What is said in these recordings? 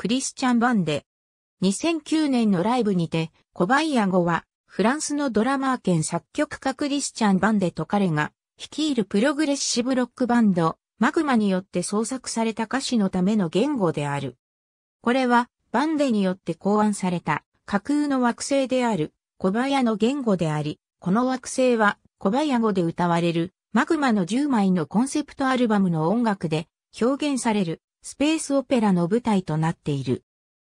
クリスチャン・バンデ。2009年のライブにて、コバイア語は、フランスのドラマー兼作曲家クリスチャン・バンデと彼が、率いるプログレッシブロックバンド、マグマによって創作された歌詞のための言語である。これは、バンデによって考案された、架空の惑星である、コバヤの言語であり、この惑星は、コバヤ語で歌われる、マグマの10枚のコンセプトアルバムの音楽で表現されるスペースオペラの舞台となっている。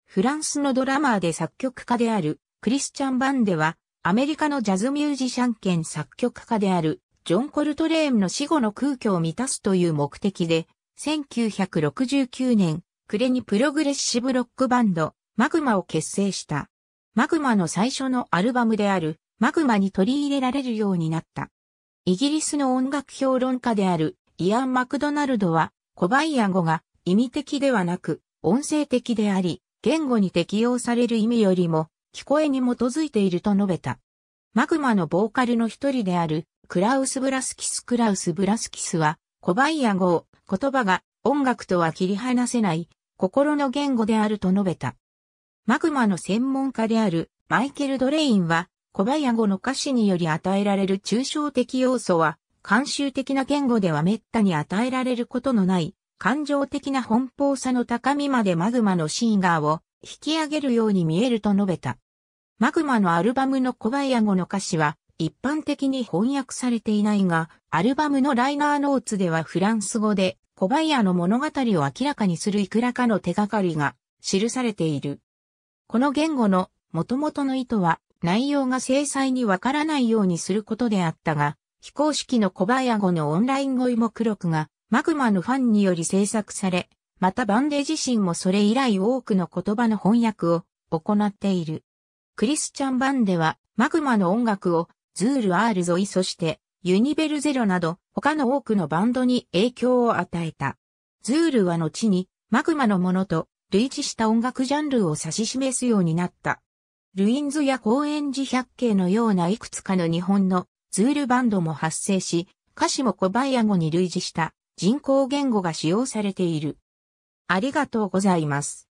フランスのドラマーで作曲家であるクリスチャン・バンデは、アメリカのジャズミュージシャン兼作曲家であるジョン・コルトレーンの死後の空虚を満たすという目的で、1969年、暮れにプログレッシブロックバンド、マグマを結成した。マグマの最初のアルバムである、マグマに取り入れられるようになった。イギリスの音楽評論家であるイアン・マクドナルドは、コバイア語が意味的ではなく、音声的であり、言語に適用される意味よりも、聞こえに基づいていると述べた。マグマのボーカルの一人である、クラウス・ブラスキス・クラウス・ブラスキスは、コバイア語を、言葉が音楽とは切り離せない、心の言語であると述べた。マグマの専門家である、マイケル・ドレインは、コバイア語の歌詞により与えられる抽象的要素は、慣習的な言語では滅多に与えられることのない感情的な奔放さの高みまでマグマのシンガーを引き上げるように見えると述べた。マグマのアルバムのコバヤ語の歌詞は一般的に翻訳されていないが、アルバムのライナーノーツではフランス語でコバヤの物語を明らかにするいくらかの手がかりが記されている。この言語の元々の意図は内容が精細にわからないようにすることであったが、非公式のコバヤ語のオンライン語彙目録がマグマのファンにより制作され、またバンデ自身もそれ以来多くの言葉の翻訳を行っている。クリスチャン・バンデは、マグマの音楽を、ズール・アールゾイそして、ユニベルゼロなど、他の多くのバンドに影響を与えた。ズールは後に、マグマのものと、類似した音楽ジャンルを指し示すようになった。ルインズや高円寺百景のようないくつかの日本のズールバンドも発生し、歌詞も小ア語に類似した人工言語が使用されている。ありがとうございます。